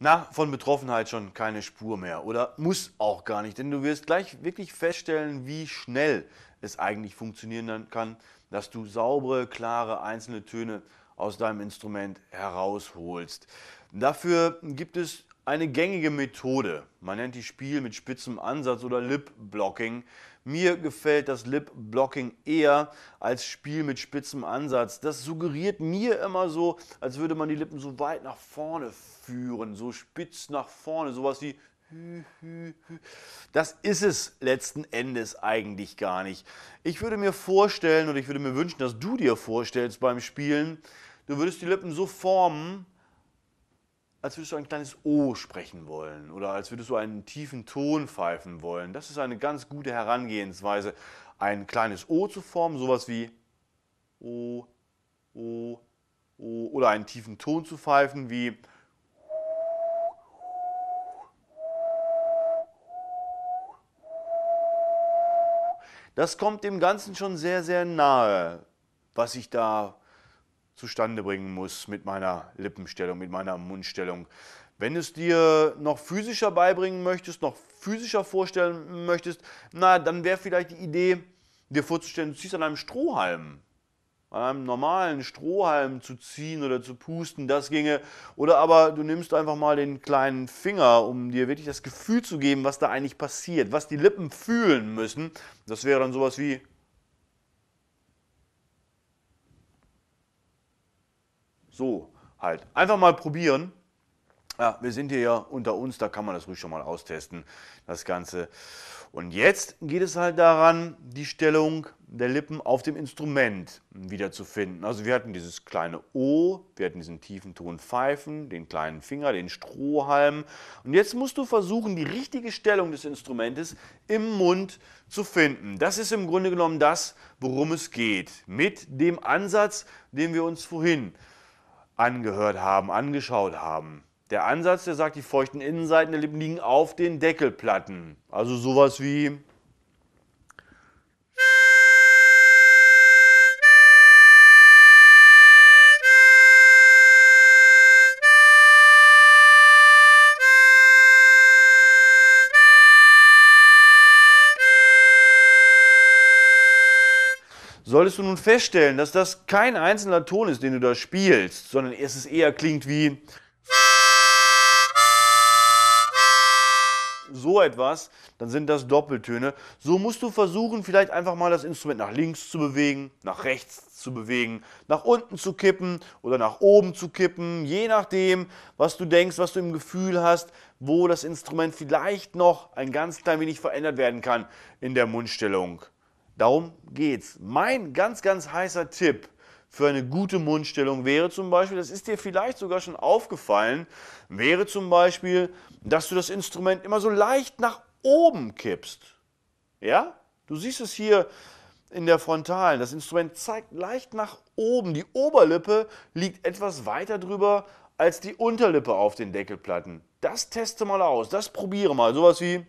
na, von Betroffenheit schon keine Spur mehr oder muss auch gar nicht, denn du wirst gleich wirklich feststellen, wie schnell es eigentlich funktionieren kann, dass du saubere, klare, einzelne Töne aus deinem Instrument herausholst. Dafür gibt es eine gängige Methode, man nennt die Spiel mit spitzem Ansatz oder Lip-Blocking. Mir gefällt das Lip-Blocking eher als Spiel mit spitzem Ansatz. Das suggeriert mir immer so, als würde man die Lippen so weit nach vorne führen, so spitz nach vorne, sowas wie das ist es letzten Endes eigentlich gar nicht. Ich würde mir vorstellen oder ich würde mir wünschen, dass du dir vorstellst beim Spielen, du würdest die Lippen so formen, als würdest du ein kleines O sprechen wollen oder als würdest du einen tiefen Ton pfeifen wollen. Das ist eine ganz gute Herangehensweise, ein kleines O zu formen, sowas wie O, O, O oder einen tiefen Ton zu pfeifen wie Das kommt dem Ganzen schon sehr, sehr nahe, was ich da zustande bringen muss mit meiner Lippenstellung, mit meiner Mundstellung. Wenn du es dir noch physischer beibringen möchtest, noch physischer vorstellen möchtest, na, dann wäre vielleicht die Idee, dir vorzustellen, du ziehst an einem Strohhalm an einem normalen Strohhalm zu ziehen oder zu pusten, das ginge. Oder aber du nimmst einfach mal den kleinen Finger, um dir wirklich das Gefühl zu geben, was da eigentlich passiert, was die Lippen fühlen müssen. Das wäre dann sowas wie So halt. Einfach mal probieren. Ja, wir sind hier ja unter uns, da kann man das ruhig schon mal austesten, das Ganze. Und jetzt geht es halt daran, die Stellung der Lippen auf dem Instrument wiederzufinden. Also wir hatten dieses kleine O, wir hatten diesen tiefen Ton Pfeifen, den kleinen Finger, den Strohhalm. Und jetzt musst du versuchen, die richtige Stellung des Instrumentes im Mund zu finden. Das ist im Grunde genommen das, worum es geht. Mit dem Ansatz, den wir uns vorhin angehört haben, angeschaut haben. Der Ansatz, der sagt, die feuchten Innenseiten der Lippen liegen auf den Deckelplatten. Also sowas wie Solltest du nun feststellen, dass das kein einzelner Ton ist, den du da spielst, sondern es ist eher klingt wie so etwas, dann sind das Doppeltöne. So musst du versuchen, vielleicht einfach mal das Instrument nach links zu bewegen, nach rechts zu bewegen, nach unten zu kippen oder nach oben zu kippen, je nachdem, was du denkst, was du im Gefühl hast, wo das Instrument vielleicht noch ein ganz klein wenig verändert werden kann in der Mundstellung. Darum geht's. Mein ganz, ganz heißer Tipp für eine gute Mundstellung wäre zum Beispiel, das ist dir vielleicht sogar schon aufgefallen, wäre zum Beispiel, dass du das Instrument immer so leicht nach oben kippst. Ja? Du siehst es hier in der Frontalen. Das Instrument zeigt leicht nach oben. Die Oberlippe liegt etwas weiter drüber als die Unterlippe auf den Deckelplatten. Das teste mal aus, das probiere mal. Sowas wie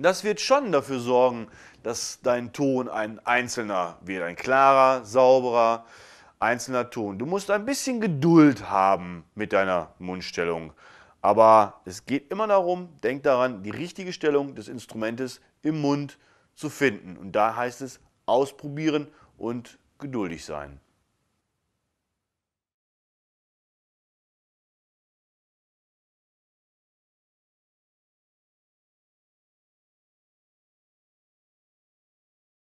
Das wird schon dafür sorgen, dass dein Ton ein einzelner wird, ein klarer, sauberer, einzelner Ton. Du musst ein bisschen Geduld haben mit deiner Mundstellung. Aber es geht immer darum, denk daran, die richtige Stellung des Instrumentes im Mund zu finden. Und da heißt es ausprobieren und geduldig sein.